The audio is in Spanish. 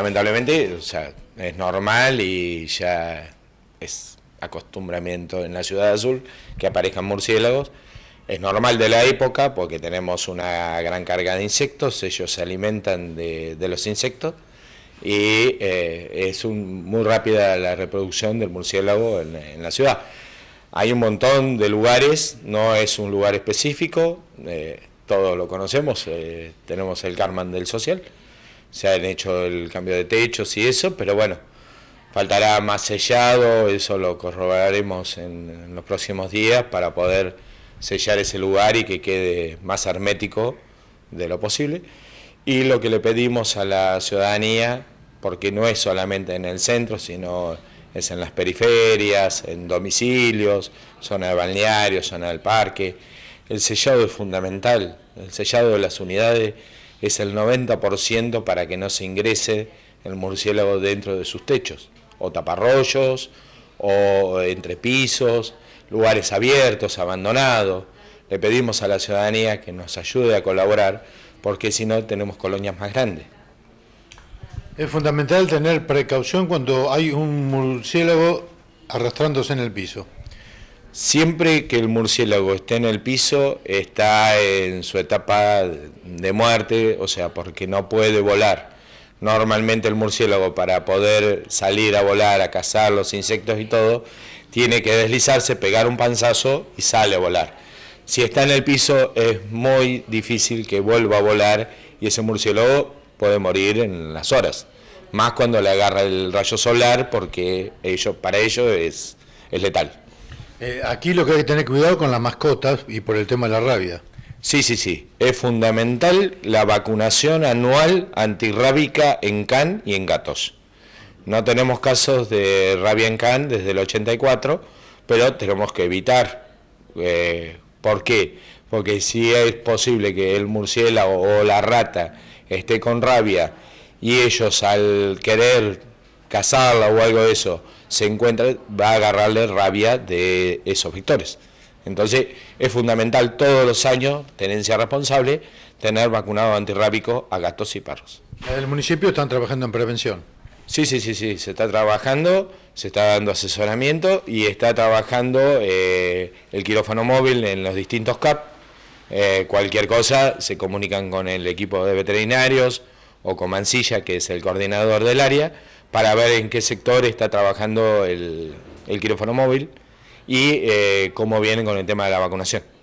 Lamentablemente, o sea, es normal y ya es acostumbramiento en la ciudad azul que aparezcan murciélagos. Es normal de la época porque tenemos una gran carga de insectos, ellos se alimentan de, los insectos y eh, es muy rápida la reproducción del murciélago en, la ciudad. Hay un montón de lugares, no es un lugar específico, eh, todos lo conocemos, eh, tenemos el Carmen del Social, se han hecho el cambio de techos y eso, pero bueno, faltará más sellado, eso lo corroboraremos en, los próximos días para poder sellar ese lugar y que quede más hermético de lo posible. Y lo que le pedimos a la ciudadanía, porque no es solamente en el centro, sino es en las periferias, en domicilios, zona de balneario, zona del parque. El sellado es fundamental, el sellado de las unidades es el 90% para que no se ingrese el murciélago dentro de sus techos, o taparrollos, o entre pisos, lugares abiertos, abandonados. Le pedimos a la ciudadanía que nos ayude a colaborar, porque si no tenemos colonias más grandes. Es fundamental tener precaución cuando hay un murciélago arrastrándose en el piso. Siempre que el murciélago esté en el piso, está en su etapa de muerte, o sea, porque no puede volar. Normalmente el murciélago para poder salir a volar, a cazar los insectos y todo, tiene que deslizarse, pegar un panzazo y sale a volar. Si está en el piso es muy difícil que vuelva a volar y ese murciélago puede morir en las horas. Más cuando le agarra el rayo solar porque ello, para ello es, es letal. Eh, aquí lo que hay que tener cuidado con las mascotas y por el tema de la rabia. Sí, sí, sí. Es fundamental la vacunación anual antirrábica en can y en gatos. No tenemos casos de rabia en can desde el 84, pero tenemos que evitar. Eh, ¿Por qué? Porque si es posible que el murciélago o la rata esté con rabia y ellos al querer cazarla o algo de eso, se encuentra, va a agarrarle rabia de esos victores. Entonces es fundamental todos los años, tenencia responsable, tener vacunado antirrábico a gatos y perros. ¿El municipio están trabajando en prevención? Sí, sí, sí, sí, se está trabajando, se está dando asesoramiento y está trabajando eh, el quirófano móvil en los distintos CAP. Eh, cualquier cosa se comunican con el equipo de veterinarios, o con Mancilla, que es el coordinador del área, para ver en qué sector está trabajando el, quirófono quirófano móvil y eh, cómo viene con el tema de la vacunación.